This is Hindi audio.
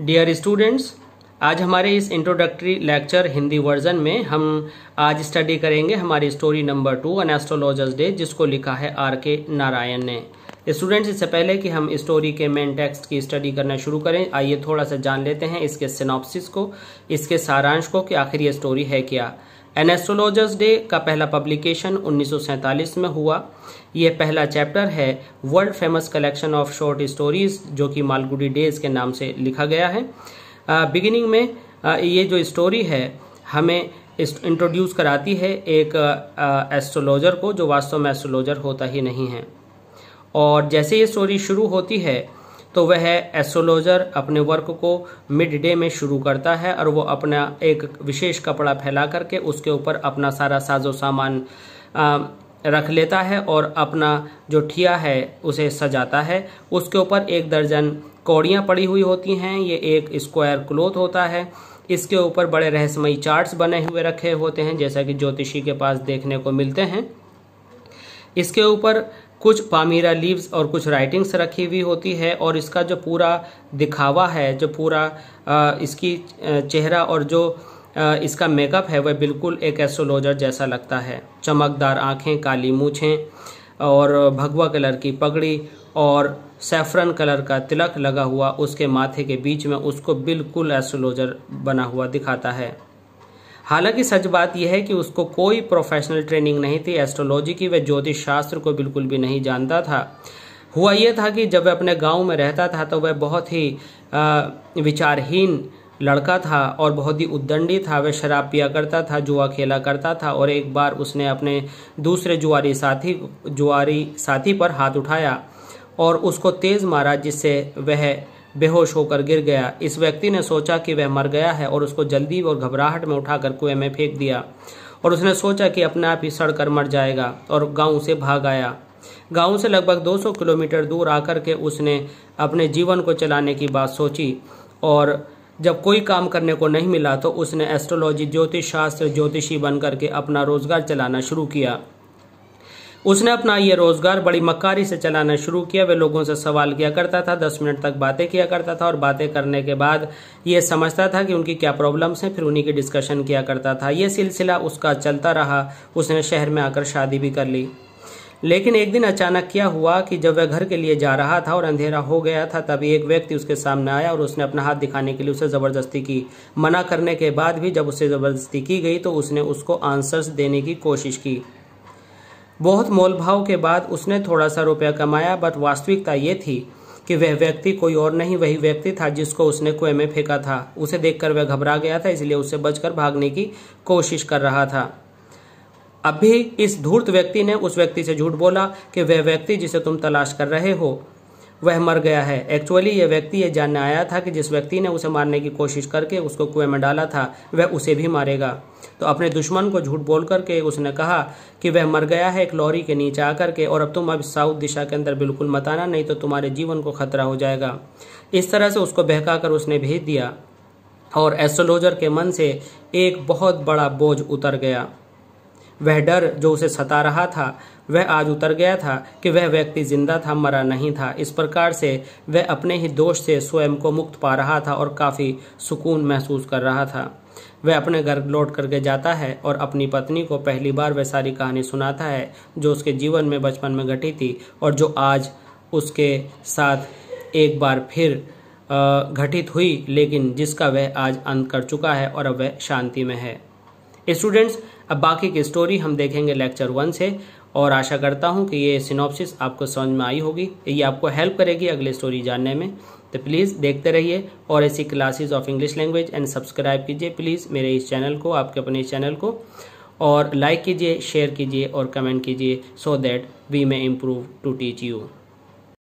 डियर स्टूडेंट्स आज हमारे इस इंट्रोडक्टरी लेक्चर हिंदी वर्जन में हम आज स्टडी करेंगे हमारी story number two an astrologer's day जिसको लिखा है आर के नारायण ने स्टूडेंट्स इससे पहले कि हम स्टोरी के मेन टेक्स्ट की स्टडी करना शुरू करें आइए थोड़ा सा जान लेते हैं इसके सिनॉप्सिस को इसके सारांश को कि आखिर ये स्टोरी है क्या एनेस्ट्रोलॉजर्स डे का पहला पब्लिकेशन 1947 में हुआ यह पहला चैप्टर है world famous collection of short stories जो कि मालगुडी डेज के नाम से लिखा गया है बिगिनिंग में ये जो स्टोरी है हमें इंट्रोड्यूस कराती है एक एस्ट्रोलॉजर को जो वास्तव में एस्ट्रोलॉजर होता ही नहीं है और जैसे ये स्टोरी शुरू होती है तो वह एस्ट्रोलॉजर अपने वर्क को मिड डे में शुरू करता है और वो अपना एक विशेष कपड़ा फैला करके उसके ऊपर अपना सारा साजो सामान रख लेता है और अपना जो ठिया है उसे सजाता है उसके ऊपर एक दर्जन कौड़ियाँ पड़ी हुई होती हैं ये एक स्क्वायर क्लोथ होता है इसके ऊपर बड़े रहस्यमयी चार्ट्स बने हुए रखे होते हैं जैसा कि ज्योतिषी के पास देखने को मिलते हैं इसके ऊपर कुछ पामीरा लीव्स और कुछ राइटिंग्स रखी हुई होती है और इसका जो पूरा दिखावा है जो पूरा इसकी चेहरा और जो इसका मेकअप है वह बिल्कुल एक एस्ट्रोलॉजर जैसा लगता है चमकदार आँखें काली मूछें और भगवा कलर की पगड़ी और सेफ्रन कलर का तिलक लगा हुआ उसके माथे के बीच में उसको बिल्कुल एस्ट्रोलॉजर बना हुआ दिखाता है हालांकि सच बात यह है कि उसको कोई प्रोफेशनल ट्रेनिंग नहीं थी एस्ट्रोलॉजी की वह ज्योतिष शास्त्र को बिल्कुल भी नहीं जानता था हुआ यह था कि जब वह अपने गांव में रहता था तो वह बहुत ही विचारहीन लड़का था और बहुत ही उद्दंडी था वह शराब पिया करता था जुआ खेला करता था और एक बार उसने अपने दूसरे जुआरी साथी जुआरी साथी पर हाथ उठाया और उसको तेज़ मारा जिससे वह बेहोश होकर गिर गया इस व्यक्ति ने सोचा कि वह मर गया है और उसको जल्दी और घबराहट में उठाकर कुएं में फेंक दिया और उसने सोचा कि अपने आप ही सड़कर मर जाएगा और गांव से भाग आया गांव से लगभग 200 किलोमीटर दूर आकर के उसने अपने जीवन को चलाने की बात सोची और जब कोई काम करने को नहीं मिला तो उसने एस्ट्रोलॉजी ज्योतिष शास्त्र ज्योतिषी बनकर के अपना रोजगार चलाना शुरू किया उसने अपना ये रोजगार बड़ी मक्कारी से चलाना शुरू किया वे लोगों से सवाल किया करता था दस मिनट तक बातें किया करता था और बातें करने के बाद ये समझता था कि उनकी क्या प्रॉब्लम्स हैं फिर उन्हीं की डिस्कशन किया करता था ये सिलसिला उसका चलता रहा उसने शहर में आकर शादी भी कर ली लेकिन एक दिन अचानक क्या हुआ कि जब वह घर के लिए जा रहा था और अंधेरा हो गया था तभी एक व्यक्ति उसके सामने आया और उसने अपना हाथ दिखाने के लिए उसे ज़बरदस्ती की मना करने के बाद भी जब उसे ज़बरदस्ती की गई तो उसने उसको आंसर्स देने की कोशिश की बहुत मोलभाव के बाद उसने थोड़ा सा रुपया कमाया बट वास्तविकता ये थी कि वह व्यक्ति कोई और नहीं वही व्यक्ति था जिसको उसने कुएं में फेंका था उसे देखकर वह घबरा गया था इसलिए उससे बचकर भागने की कोशिश कर रहा था अब भी इस धूर्त व्यक्ति ने उस व्यक्ति से झूठ बोला कि वह व्यक्ति जिसे तुम तलाश कर रहे हो वह मर गया है एक्चुअली यह व्यक्ति ये जानने आया था कि जिस व्यक्ति ने उसे मारने की कोशिश करके उसको कुएं में डाला था वह उसे भी मारेगा तो अपने दुश्मन को झूठ बोल करके उसने कहा कि वह मर गया है एक लॉरी के नीचे आकर के और अब तुम अब साउथ दिशा के अंदर बिल्कुल मत आना नहीं तो तुम्हारे जीवन को खतरा हो जाएगा इस तरह से उसको बहका उसने भेज दिया और एस्ट्रोलॉजर के मन से एक बहुत बड़ा बोझ उतर गया वह डर जो उसे सता रहा था वह आज उतर गया था कि वह व्यक्ति जिंदा था मरा नहीं था इस प्रकार से वह अपने ही दोष से स्वयं को मुक्त पा रहा था और काफ़ी सुकून महसूस कर रहा था वह अपने घर लौट करके जाता है और अपनी पत्नी को पहली बार वह सारी कहानी सुनाता है जो उसके जीवन में बचपन में घटी थी और जो आज उसके साथ एक बार फिर घटित हुई लेकिन जिसका वह आज अंत कर चुका है और अब वह शांति में है स्टूडेंट्स अब बाकी की स्टोरी हम देखेंगे लेक्चर वन से और आशा करता हूँ कि ये सिनॉप्सिस आपको समझ में आई होगी ये आपको हेल्प करेगी अगले स्टोरी जानने में तो प्लीज़ देखते रहिए और ऐसी classes of English language and subscribe कीजिए प्लीज़ मेरे इस चैनल को आपके अपने इस चैनल को और लाइक कीजिए शेयर कीजिए और कमेंट कीजिए so that we may improve to teach you